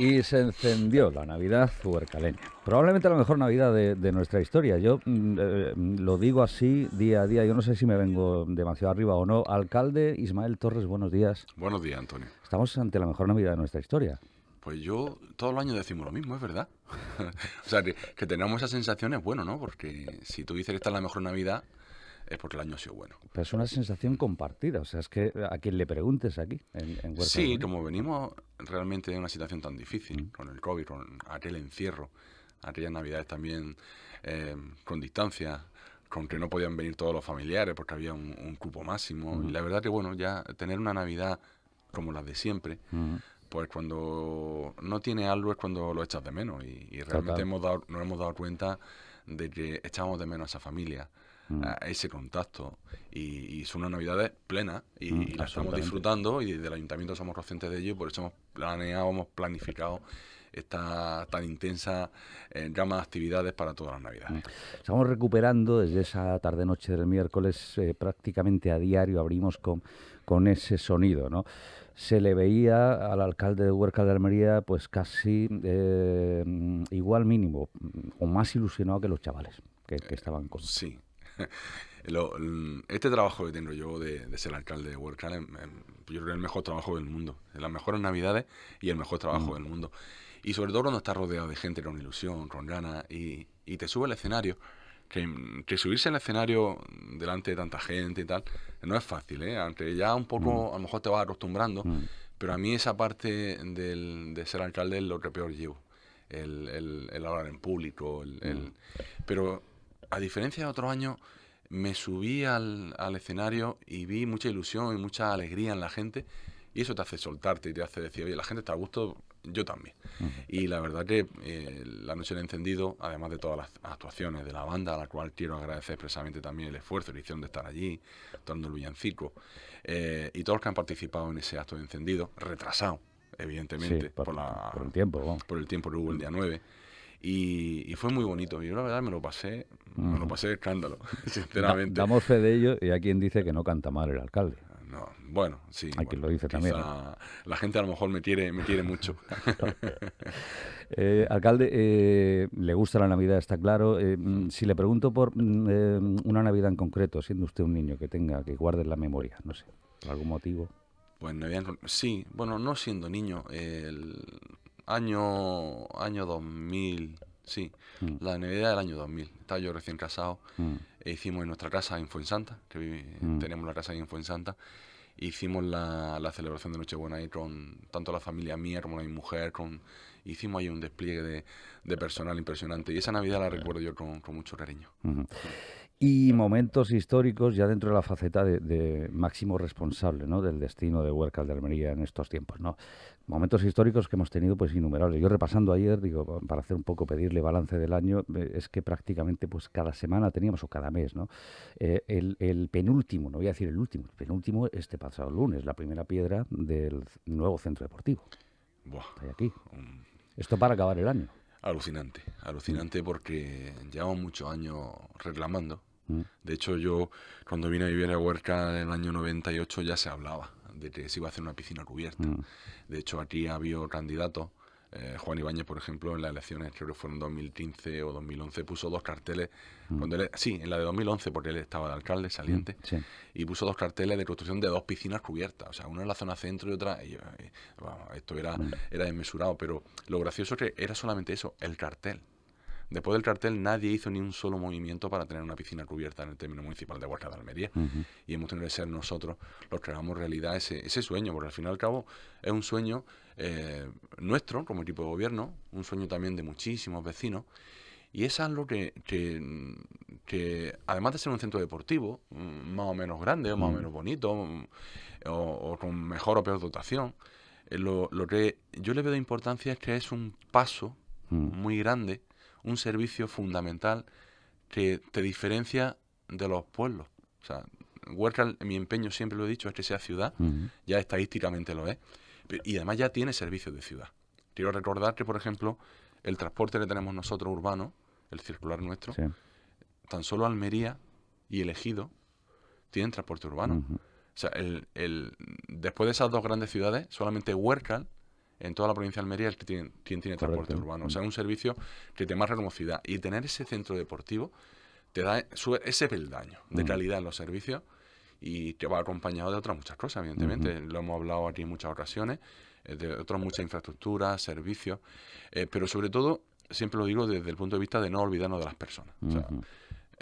y se encendió la Navidad huercaleña. Probablemente la mejor Navidad de, nuestra historia. Yo mm, eh, lo digo así día a día. Yo no sé si me vengo demasiado arriba o no. Alcalde Ismael Torres, buenos días. Buenos días, Antonio. Estamos ante la mejor Navidad de nuestra historia. Pues yo todos los años decimos lo mismo, es verdad. o sea, que, que, tenemos esas sensaciones, bueno, ¿no? Porque si tú dices que esta es la mejor Navidad, es porque el año ha sido bueno. Pero es una sensación compartida, o sea, es que a quien le preguntes aquí en, Huerta Sí, como venimos realmente de una situación tan difícil, mm. con el COVID, con aquel encierro, aquellas navidades también eh, con distancia, con que no podían venir todos los familiares porque había un, cupo máximo. Y mm. la verdad que, bueno, ya tener una Navidad como las de siempre, mm. pues cuando no tiene algo es cuando lo echas de menos. Y, realmente hemos dado, nos hemos dado cuenta de que echábamos de menos a esa familia. Mm. ese contacto. Y, y, son unas navidades plenas y, mm, las estamos disfrutando y desde el ayuntamiento somos conscientes de ello y por eso hemos planeado, hemos planificado esta tan intensa eh, gama de actividades para todas las navidades. Mm. Estamos recuperando desde esa tarde-noche del miércoles eh, prácticamente a diario, abrimos con, con ese sonido, ¿no? Se le veía al alcalde de Huerca de Almería pues casi eh, igual mínimo o más ilusionado que los chavales que, que estaban con... Sí, Mm, este trabajo que tengo yo de, ser alcalde de World em, yo creo que es el mejor trabajo del mundo, las mejores navidades y el mejor trabajo mm. del mundo. Y sobre todo cuando estás rodeado de gente con ilusión, con ganas, y, te sube el escenario. Que, subirse al escenario delante de tanta gente y tal, no es fácil, ¿eh? aunque ya un poco mm. a lo mejor te vas acostumbrando, pero a mí esa parte del, de ser alcalde es lo que peor llevo. El, hablar en público, el pero a diferencia de otros años, me subí al, escenario y vi mucha ilusión y mucha alegría en la gente. Y eso te hace soltarte y te hace decir, oye, la gente está a gusto, yo también. Y la verdad que eh, la noche del encendido, además de todas las actuaciones de la banda, a la cual quiero agradecer expresamente también el esfuerzo, la hicieron de estar allí, actuando el villancico, eh, y todos los que han participado en ese acto de encendido, retrasado, evidentemente, por, el tiempo, por el tiempo que hubo el día 9. Y, y, fue muy bonito. Yo la verdad me lo pasé bueno, pasé pues ser escándalo, sinceramente. damos fe de ello y hay quien dice que no canta mal el alcalde. No, bueno, sí. Hay quien lo dice también. La gente a lo mejor me quiere, me mucho. Eh, alcalde, eh, le gusta la Navidad, está claro. Eh, mm, si le pregunto por mm, una Navidad en concreto, siendo usted un niño que tenga, que guarde la memoria, no sé, por algún motivo. Pues Navidad, sí, bueno, no siendo niño, el año, año 2000 Sí, mm. la Navidad del año 2000. Estaba yo recién casado. Mm. E hicimos en nuestra casa en Fuensanta, que eh, mm. tenemos la casa ahí en Fuensanta. E hicimos la, celebración de Nochebuena ahí con tanto la familia mía como la mi mujer. Con, hicimos ahí un despliegue de, personal impresionante. Y esa Navidad la recuerdo yo con, mucho cariño. Y momentos históricos ya dentro de la faceta de, máximo responsable ¿no? del destino de Huerca de Almería en estos tiempos. ¿no? Momentos históricos que hemos tenido pues innumerables. Yo repasando ayer, digo, para hacer un poco pedirle balance del año, eh, es que prácticamente pues cada semana teníamos, o cada mes, ¿no? Eh, el, penúltimo, no voy a decir el último, el penúltimo este pasado lunes, la primera piedra del nuevo centro deportivo. Está aquí. Mm. Esto para acabar el año. Alucinante, alucinante porque llevamos muchos años reclamando de hecho, yo cuando vine a vivir a Huerca en el año 98 ya se hablaba de que se iba a hacer una piscina cubierta. De hecho, aquí había candidatos. candidato, eh, Juan Ibáñez, por ejemplo, en las elecciones, creo que fueron 2015 o 2011, puso dos carteles. sí, en la de 2011, porque él estaba de alcalde saliente, y puso dos carteles de construcción de dos piscinas cubiertas. O sea, una en la zona centro y otra. esto era, era desmesurado, pero lo gracioso es que era solamente eso, el cartel. Después del cartel nadie hizo ni un solo movimiento para tener una piscina cubierta en el término municipal de Huerta de Almería. Y hemos tenido que ser nosotros los que hagamos realidad ese, sueño, porque al fin y al cabo es un sueño eh, nuestro como equipo de gobierno, un sueño también de muchísimos vecinos. Y es lo que, que, además de ser un centro deportivo, mm, más o menos grande, o más o menos bonito, mm, o, con mejor o peor dotación, eh, lo, lo, que yo le veo de importancia es que es un paso muy grande un servicio fundamental que te diferencia de los pueblos. O sea, Huércal, mi empeño siempre lo he dicho, es que sea ciudad, ya estadísticamente lo es, y además ya tiene servicios de ciudad. Quiero recordar que, por ejemplo, el transporte que tenemos nosotros urbano, el circular nuestro, tan solo Almería y el Ejido tienen transporte urbano. O sea, el, el, después de esas dos grandes ciudades, solamente Huércal en toda la provincia de Almería es quien, quien tiene transporte urbano. O sea, un servicio que te marca reconocida. Y tener ese centro deportivo te da ese peldaño de calidad en los servicios y te va acompañado de otras muchas cosas, evidentemente. Lo hemos hablado aquí en muchas ocasiones, eh, de otras muchas infraestructuras, servicios, eh, pero sobre todo, siempre lo digo desde el punto de vista de no olvidarnos de las personas.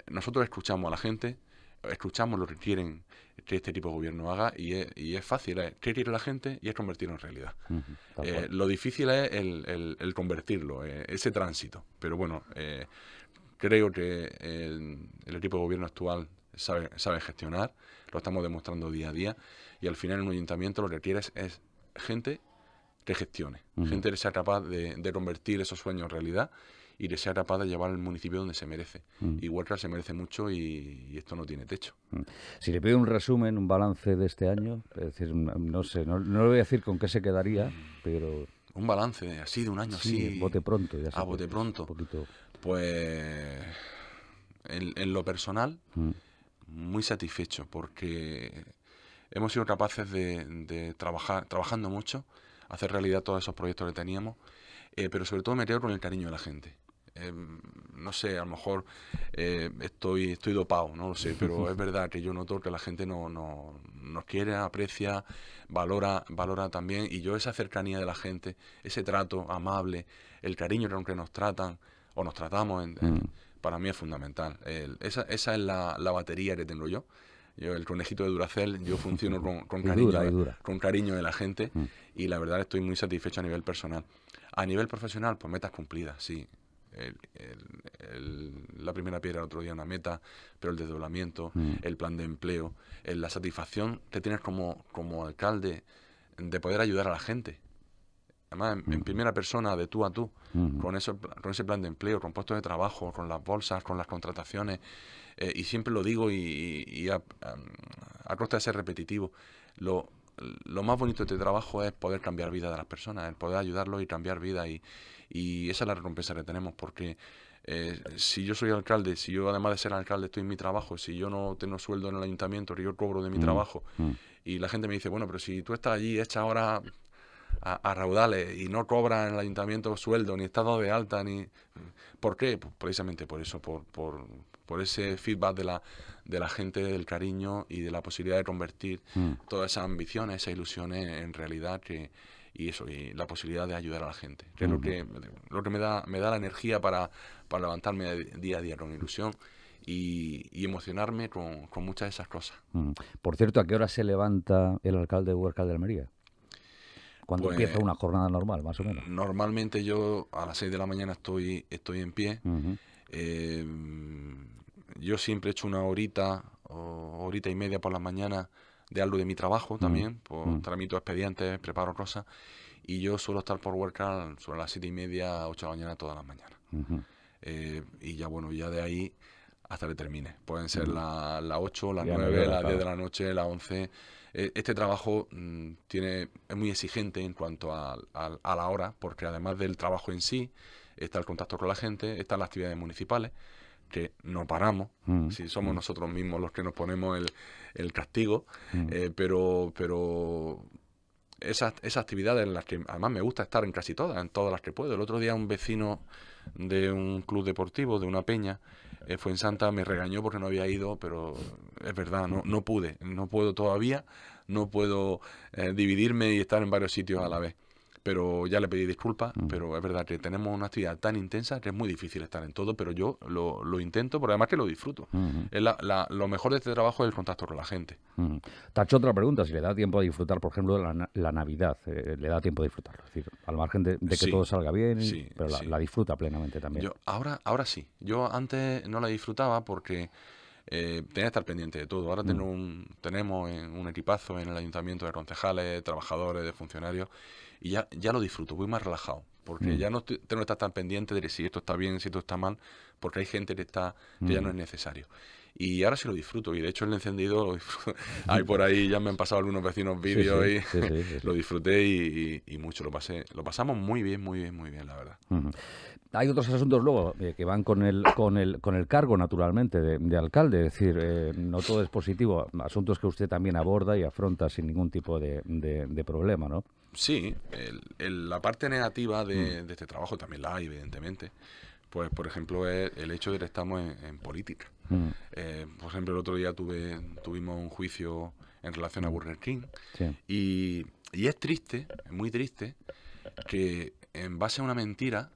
nosotros escuchamos a la gente, escuchamos lo que quieren que este tipo de gobierno haga y es, y es fácil, es qué la gente y es convertirlo en realidad. Eh, lo difícil es el, convertirlo, eh, ese tránsito. Pero bueno, eh, creo que el, equipo de gobierno actual sabe, gestionar, lo estamos demostrando día a día y al final en un ayuntamiento lo que quieres es gente que gestione, gente que sea capaz de convertir esos sueños en realidad y le sea capaz de llevar al municipio donde se merece. Mm. Y Huerta se merece mucho y, esto no tiene techo. Mm. Si le pido un resumen, un balance de este año, es decir, no sé, no, le voy a decir con qué se quedaría, pero... Un balance así de un año sí, así. bote pronto, ya A bote pronto. Pues en, lo personal, mm. muy satisfecho porque hemos sido capaces de, trabajar, trabajando mucho, hacer realidad todos esos proyectos que teníamos. Eh, pero sobre todo me quedo con el cariño de la gente. Em, no sé, a lo mejor eh, estoy, estoy dopado, no lo sé, pero es verdad que yo noto que la gente no, nos quiere, aprecia, valora, valora también, y yo esa cercanía de la gente, ese trato amable, el cariño con que nos tratan o nos tratamos, mm. para mí es fundamental. esa, es la, batería que tengo yo. Yo, el conejito de Duracel, yo funciono con, cariño, con cariño de la gente mm. y la verdad estoy muy satisfecho a nivel personal. A nivel profesional, pues metas cumplidas, sí la primera piedra el otro día una meta, pero el desdoblamiento, mm. el plan de empleo, la satisfacción que tienes como, como alcalde de poder ayudar a la gente. Además, en, mm. primera persona, de tú a tú, mm. con, eso, con ese plan de empleo, con puestos de trabajo, con las bolsas, con las contrataciones. Eh, y siempre lo digo y, a, a costa de ser repetitivo, lo, lo más bonito de este trabajo es poder cambiar vida de las personas, el poder ayudarlos y cambiar vida. Y, esa es la recompensa que tenemos, porque eh, si yo soy alcalde, si yo además de ser alcalde estoy en mi trabajo, si yo no tengo sueldo en el ayuntamiento, yo cobro de mi mm, trabajo, mm. y la gente me dice, bueno, pero si tú estás allí, hecha ahora a, raudales y no cobras en el ayuntamiento sueldo, ni estado de alta, ni... ¿Por qué? Pues precisamente por eso, por, por, por ese feedback de la, de la gente, del cariño y de la posibilidad de convertir mm. toda todas esas ambiciones, esas ilusiones en realidad que, y eso, y la posibilidad de ayudar a la gente. Que es lo mm. que, lo que me, da, me da la energía para, para levantarme día a día con ilusión. Y, emocionarme con, con, muchas de esas cosas. Mm. Por cierto, ¿a qué hora se levanta el alcalde o alcalde de Almería? Cuando pues empieza una jornada normal, más o menos? Normalmente yo a las 6 de la mañana estoy, estoy en pie. eh, yo siempre he hecho una horita o horita y media por la mañana de algo de mi trabajo mm. también, por, pues mm. tramito expedientes, preparo cosas, y yo suelo estar por WordCamp sobre las siete y media, ocho de la mañana todas las mañanas. Eh, y ya bueno, ya de ahí hasta que termine. Pueden ser las 8, las 9, las 10 de la noche, las 11. Eh, este trabajo mm, tiene, es muy exigente en cuanto a la hora, porque además del trabajo en sí, está el contacto con la gente, están las actividades municipales, que no paramos, mm, si somos mm. nosotros mismos los que nos ponemos el, castigo, mm. eh, pero, pero esas, esas actividades en las que además me gusta estar en casi todas, en todas las que puedo. El otro día un vecino de un club deportivo, de una peña, eh, fue en Santa, me regañó porque no había ido, pero es verdad, no, no pude, no puedo todavía, no puedo eh, dividirme y estar en varios sitios a la vez pero ya le pedí disculpas, mm. pero es verdad que tenemos una actividad tan intensa que es muy difícil estar en todo, pero yo lo, intento, pero además que lo disfruto. lo mejor de este trabajo es el contacto con la gente. Te ha hecho otra pregunta, si le da tiempo a disfrutar, por ejemplo, la, la Navidad, eh, le da tiempo a disfrutarlo, es decir, al margen de, que todo salga bien, pero la, disfruta plenamente también. Yo, ahora, ahora sí, yo antes no la disfrutaba porque... Eh, tenía que estar pendiente de todo. Ahora mm. un, tenemos un equipazo en el ayuntamiento de concejales, trabajadores, de funcionarios y ya, ya lo disfruto, voy más relajado. Porque mm. ya no, te, no estás tan pendiente de si esto está bien, si esto está mal, porque hay gente que, está, que ya mm. no es necesario. Y ahora sí lo disfruto, y de hecho el encendido Hay por ahí, ya me han pasado algunos vecinos vídeos y lo disfruté y, mucho, lo pasé. Lo pasamos muy bien, muy bien, muy bien, la verdad. Hay otros asuntos luego eh, que van con el, con el, con el cargo, naturalmente, de, alcalde. Es decir, eh, no todo es positivo. Asuntos que usted también aborda y afronta sin ningún tipo de, problema, ¿no? Sí, la parte negativa mm. de, este trabajo también la hay, evidentemente. Pues, por ejemplo, es el hecho de que estamos en, política. Mm. Eh, por ejemplo, el otro día tuve, tuvimos un juicio en relación a mm. Burger King. Y, y es triste, es muy triste, que en base a una mentira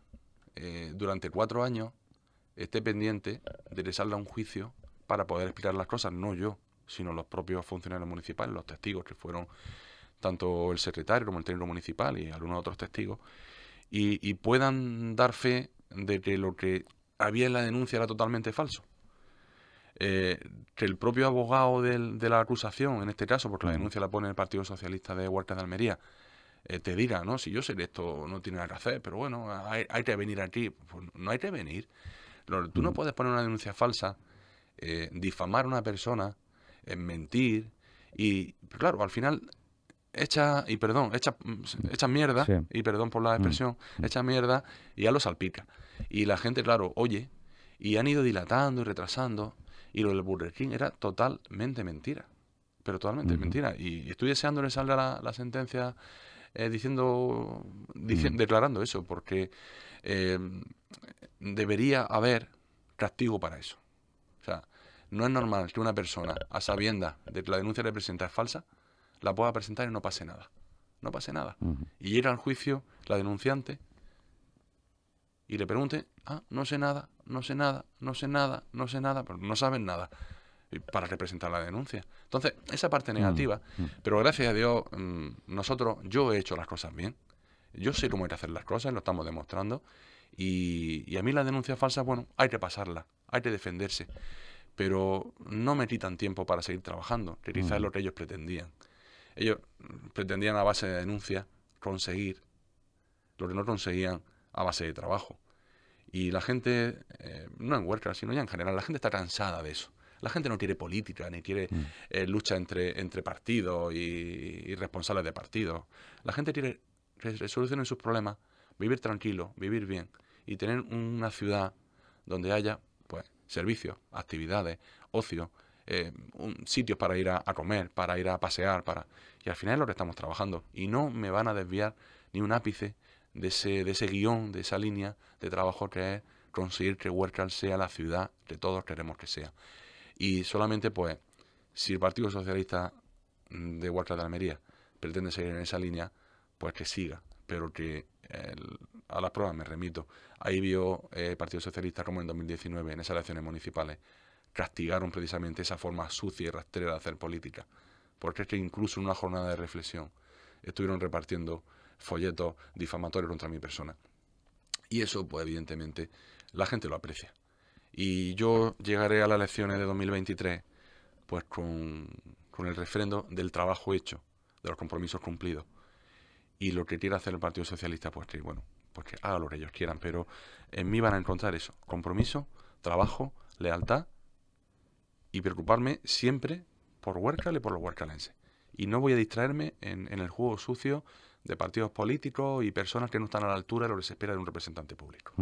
eh, durante cuatro años esté pendiente de a un juicio para poder explicar las cosas, no yo, sino los propios funcionarios municipales, los testigos que fueron tanto el secretario como el técnico municipal y algunos otros testigos, y, puedan dar fe de que lo que había en la denuncia era totalmente falso. Eh, que el propio abogado de la acusación, en este caso, porque la denuncia la pone el Partido Socialista de Huertas de Almería, eh, te diga, no, si yo sé esto no tiene nada que hacer, pero bueno, hay, que venir aquí. Pues no hay que venir. tú no mm. puedes poner una denuncia falsa, eh, difamar a una persona, eh, mentir, y claro, al final echa, y perdón, echa, mm, mierda, y perdón por la mm. expresión, echa mierda y ya lo salpica. Y la gente, claro, oye, y han ido dilatando y retrasando, y lo del Burger era totalmente mentira, pero totalmente mentira. Y estoy deseando que salga la sentencia eh, diciendo, mm. declarando eso, porque eh, debería haber castigo para eso. O sea, no es normal que una persona, a sabienda de que la denuncia le presenta es falsa, la pueda presentar y no pase nada. No pase nada. Y llega al juicio la denunciante y le pregunte, ah, no sé nada, no sé nada, no sé nada, no sé nada, no saben nada para representar la denuncia. Entonces, esa parte mm, negativa, mm. pero gracias a Dios, mm, nosotros, yo he hecho las cosas bien, yo sé cómo hay que hacer las cosas, lo estamos demostrando, y, a mí la denuncia falsa, bueno, hay que pasarla, hay que defenderse, pero no me quitan tiempo para seguir trabajando, que quizás es lo que ellos pretendían. Ellos pretendían a base de denuncia conseguir lo que no conseguían a base de trabajo. Y la gente, eh, no en Huerca, sino ya en general, la gente está cansada de eso. La gente no quiere política, ni quiere mm. eh, lucha entre, entre partidos y, responsables de partidos. La gente quiere que solucionen sus problemas, vivir tranquilo, vivir bien y tener una ciudad donde haya pues, servicios, actividades, ocio, eh, un, sitios para ir a, comer, para ir a pasear, para... Y al final es lo que estamos trabajando. Y no me van a desviar ni un ápice de ese, de guión, de esa línea de trabajo que es conseguir que Huércal sea la ciudad que todos queremos que sea. Y solamente, pues, si el Partido Socialista de Huerta de Almería pretende seguir en esa línea, pues que siga. Pero que a las pruebas me remito. Ahí vio eh, el Partido Socialista como en 2019, en esas elecciones municipales, castigaron precisamente esa forma sucia y rastrera de hacer política. Porque es que incluso en una jornada de reflexión estuvieron repartiendo folletos difamatorios contra mi persona. Y eso, pues evidentemente, la gente lo aprecia. Y yo llegaré a las elecciones de 2023 pues con, con el refrendo del trabajo hecho, de los compromisos cumplidos. Y lo que quiera hacer el Partido Socialista, pues que, bueno, porque pues haga lo que ellos quieran, pero en mí van a encontrar eso, compromiso, trabajo, lealtad y preocuparme siempre por Huércal y por los huércalenses. Y no voy a distraerme en, en el juego sucio de partidos políticos y personas que no están a la altura de lo que se espera de un representante público.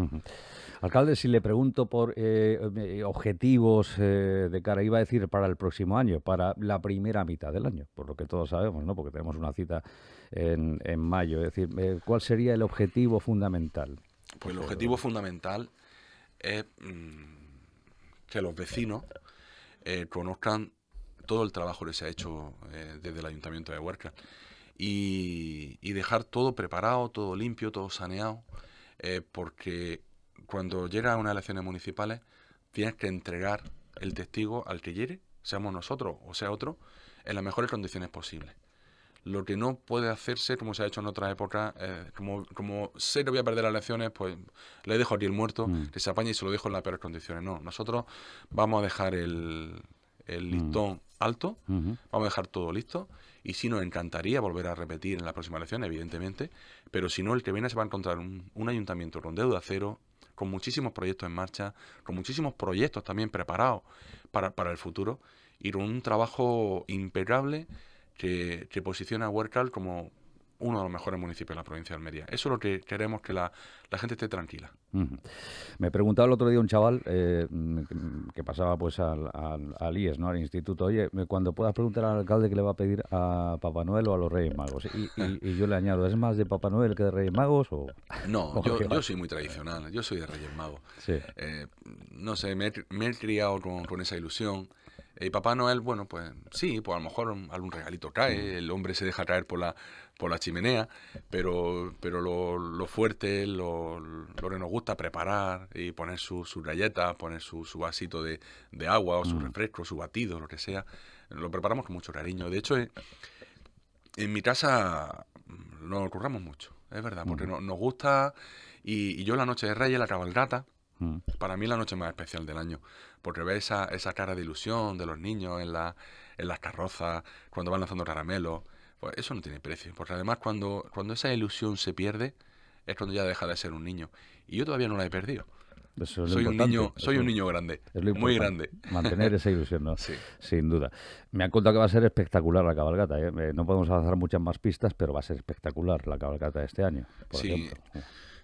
Alcalde, si le pregunto por eh, eh, objetivos eh, de cara, iba a decir para el próximo año, para la primera mitad del año, por lo que todos sabemos, ¿no? porque tenemos una cita en, en mayo. Es decir, ¿cuál sería el objetivo fundamental? Pues el pues objetivo fundamental es mm, que los vecinos conozcan todo el trabajo que se ha hecho desde el Ayuntamiento de Huerca y, dejar todo preparado, todo limpio, todo saneado, eh, porque cuando llega a unas elecciones municipales tienes que entregar el testigo al que llegue... seamos nosotros o sea otro, en las mejores condiciones posibles. Lo que no puede hacerse, como se ha hecho en otras épocas, eh, como, sé que voy a perder las elecciones, pues le dejo aquí el muerto, mm. que se apañe y se lo dejo en las peores condiciones. No, nosotros vamos a dejar el, mm. listón alto, vamos a dejar todo listo y si nos encantaría volver a repetir en la próxima elección, evidentemente, pero si no, el que viene se va a encontrar un, ayuntamiento con deuda cero, con muchísimos proyectos en marcha, con muchísimos proyectos también preparados para, el futuro y con un trabajo impecable que, posiciona a Huercal como uno de los mejores municipios de la provincia de Almería. Eso es lo que queremos, que la, gente esté tranquila. Me preguntaba el otro día un chaval eh, que pasaba pues al, IES, ¿no? al instituto, oye, cuando puedas preguntar al alcalde que le va a pedir a Papá Noel o a los Reyes Magos. Y, yo le añado, ¿es más de Papá Noel que de Reyes Magos? O... No, yo, yo, soy muy tradicional, yo soy de Reyes Magos. Eh, no sé, me, he criado con, con esa ilusión. Eh, y Papá Noel, bueno, pues sí, pues a lo mejor algún regalito cae, el hombre se deja caer por la, por la chimenea, pero, lo, fuerte, lo, lo, que nos gusta preparar y poner sus su galletas, poner su, vasito de, agua o su mm. refresco, su batido, lo que sea, lo preparamos con mucho cariño. De hecho, en, mi casa nos curramos mucho, es verdad, porque mm. no, nos gusta y, yo la noche de Reyes, la cabalgata, mm. para mí la noche más especial del año, porque ves esa, esa cara de ilusión de los niños en, la, en las carrozas, cuando van lanzando caramelos. Pues eso no tiene precio, porque además cuando, cuando esa ilusión se pierde es cuando ya deja de ser un niño. Y yo todavía no la he perdido. soy un niño, soy un niño grande, muy grande. Mantener esa ilusión, ¿no? Sin duda. Me han contado que va a ser espectacular la cabalgata. ¿eh? Eh, no podemos avanzar muchas más pistas, pero va a ser espectacular la cabalgata de este año. Por sí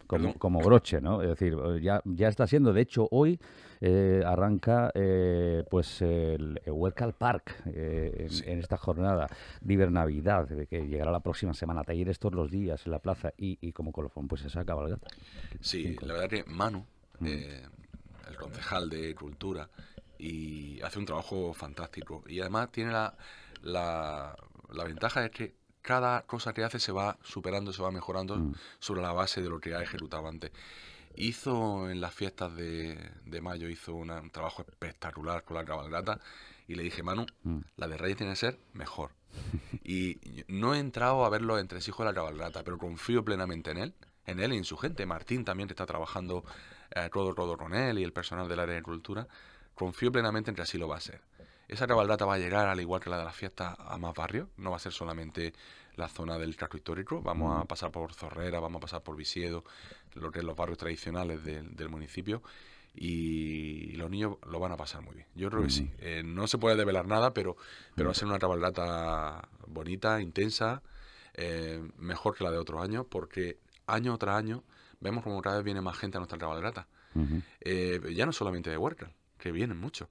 como, como, broche, ¿no? Es decir, ya, ya está siendo. De hecho, hoy eh, arranca eh, pues el, el Park eh, en, esta jornada de Navidad, que llegará la próxima semana. Talleres todos los días en la plaza y, como colofón, pues se saca cabalgata. Sí, la verdad que Manu, mm. el concejal de Cultura, y hace un trabajo fantástico. Y además tiene la, la, la ventaja de que cada cosa que hace se va superando, se va mejorando mm. sobre la base de lo que ha ejecutado antes. Hizo en las fiestas de, mayo, hizo un trabajo espectacular con la cabalgata y le dije, Manu, mm. la de Reyes tiene que ser mejor. y no he entrado a ver los entresijos de la cabalgata, pero confío plenamente en él, en él y en su gente. Martín también que está trabajando todo eh, con él y el personal del área de cultura. Confío plenamente en que así lo va a ser esa cabalgata va a llegar, al igual que la de las fiestas a más barrios. No va a ser solamente la zona del casco histórico, vamos a pasar por Zorrera, vamos a pasar por Visiedo, lo que es los barrios tradicionales del, municipio y los niños lo van a pasar muy bien. Yo creo que sí. Eh, no se puede develar nada, pero, pero va a ser una cabalgata bonita, intensa, eh, mejor que la de otros años, porque año tras año vemos como cada vez viene más gente a nuestra cabalgata. Eh, ya no solamente de Huerta, que vienen muchos,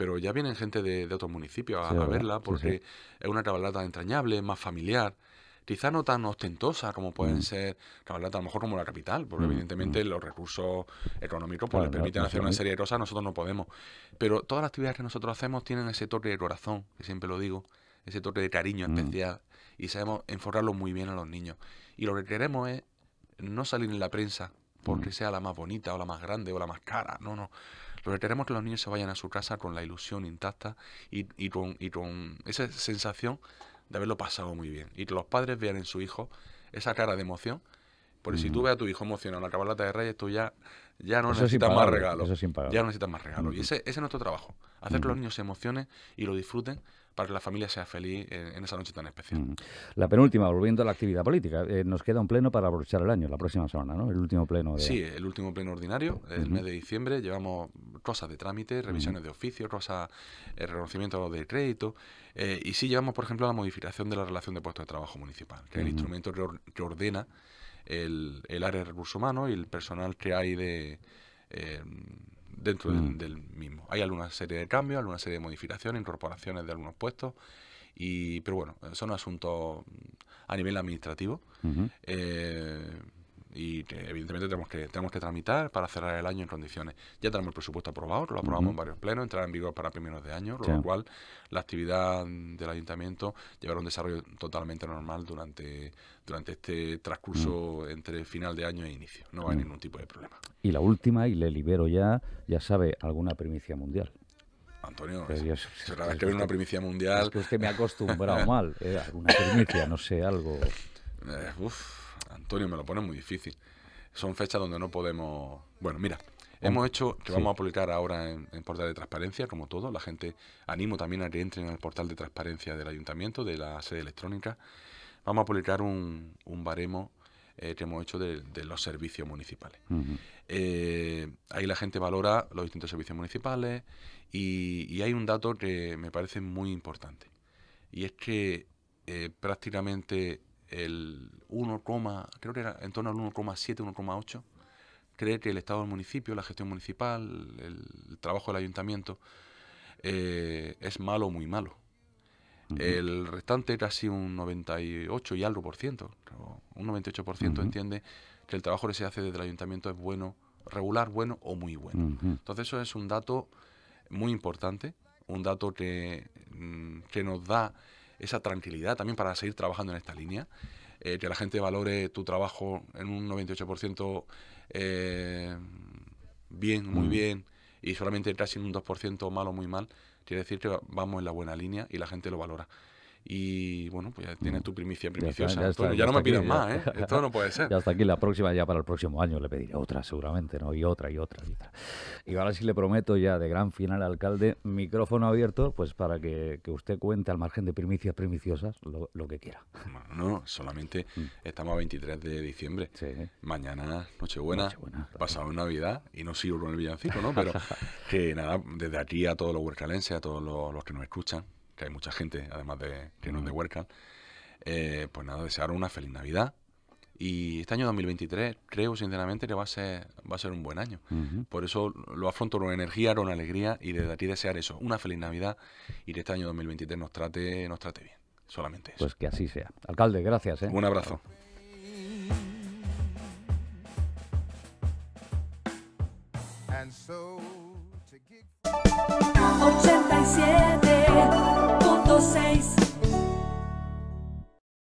pero ya vienen gente de, otros municipios a, verla porque es una cabalgata entrañable, más familiar. Quizá no tan ostentosa como pueden mm. ser cabalgatas, a lo mejor como la capital, porque mm, evidentemente mm. los recursos económicos pues, les permiten hacer una serie de cosas, nosotros no podemos. Pero todas las actividades que nosotros hacemos tienen ese toque de corazón, que siempre lo digo, ese toque de cariño especial, y sabemos enfocarlo muy bien a los niños. Y lo que queremos es no salir en la prensa porque sea la más bonita o la más grande o la más cara, no, no lo queremos que los niños se vayan a su casa con la ilusión intacta y, con, y con esa sensación de haberlo pasado muy bien. Y que los padres vean en su hijo esa cara de emoción porque si tú ves a tu hijo emocionado al acabar la de Reyes, tú ya, ya no necesitas más regalos. ya no necesitas más regalos. Y ese, ese, es nuestro trabajo. Hacer que los niños se emocionen y lo disfruten para que la familia sea feliz en, esa noche tan especial. La penúltima, volviendo a la actividad política, eh, nos queda un pleno para aprovechar el año, la próxima semana, ¿no? El último pleno. De... Sí, el último pleno ordinario, el mes de diciembre. Llevamos cosas de trámite, revisiones de oficio, cosas, el eh, reconocimiento de crédito. Eh, y sí llevamos, por ejemplo, la modificación de la relación de puestos de trabajo municipal, que es el instrumento que ordena el, área de recursos humanos y el personal que hay de eh, dentro mm. del, mismo. Hay alguna serie de cambios, alguna serie de modificaciones, incorporaciones de algunos puestos, y, pero bueno, son asuntos a nivel administrativo que evidentemente tenemos que, tenemos que tramitar para cerrar el año en condiciones. Ya tenemos el presupuesto aprobado, lo aprobamos en varios plenos, entrará en vigor para primeros de año, lo cual la actividad del ayuntamiento llevará un desarrollo totalmente normal durante, durante este transcurso mm. entre final de año e inicio. No va a mm. ningún tipo de problema. Y la última, y le libero ya, ya sabe, alguna primicia mundial. Antonio, es, que es, una primicia mundial. Es que me ha acostumbrado mal. Eh, alguna primicia, no sé, algo. Eh, Antonio, me lo pone muy difícil son fechas donde no podemos... Bueno, mira, Hemos hecho, que vamos a publicar ahora en, Portal de Transparencia, como todo, la gente animo también a que entren en el portal de transparencia del ayuntamiento, de la sede electrónica. Vamos a publicar un, baremo eh, que hemos hecho de, los servicios municipales. Eh, ahí la gente valora los distintos servicios municipales y, hay un dato que me parece muy importante. Y es que eh, prácticamente el 1, creo que era en torno al 1,7, 1,8. Cree que el Estado del municipio, la gestión municipal, el, trabajo del ayuntamiento eh, es malo o muy malo. El restante casi un 98 y algo por ciento, un 98% por ciento entiende que el trabajo que se hace desde el ayuntamiento es bueno, regular, bueno o muy bueno. Entonces eso es un dato muy importante, un dato que, mm, que nos da esa tranquilidad también para seguir trabajando en esta línea. Eh, que la gente valore tu trabajo en un 98% eh, bien, muy mm. bien, y solamente casi en un 2% malo, muy mal, quiere decir que vamos en la buena línea y la gente lo valora. Y bueno, pues ya tienes tu primicia primiciosa. Ya, no me pidas más, ¿eh? Esto no puede ser. Ya está aquí, la próxima ya para el próximo año le pediré otra seguramente, ¿no? Y otra, y otra, y otra. Y ahora sí le prometo ya de gran final, alcalde, micrófono abierto, pues para que, usted cuente al margen de primicias primiciosas lo, que quiera. no, solamente mm. estamos a 23 de diciembre. Sí. Mañana, Nochebuena, nochebuena pasado Navidad, y no sirvo en el villancico, ¿no? Pero que nada, desde aquí a todos los huercalenses, a todos los que nos escuchan, que hay mucha gente, además de que no es de Huerca, eh, pues nada, desear una feliz Navidad. Y este año 2023 creo sinceramente que va a ser, va a ser un buen año. Por eso lo afronto con energía, con alegría y desde aquí desear eso, una feliz Navidad y que este año 2023 nos trate, nos trate bien. Solamente eso. Pues que así sea. Alcalde, gracias. ¿eh? Un abrazo. 87 vocês.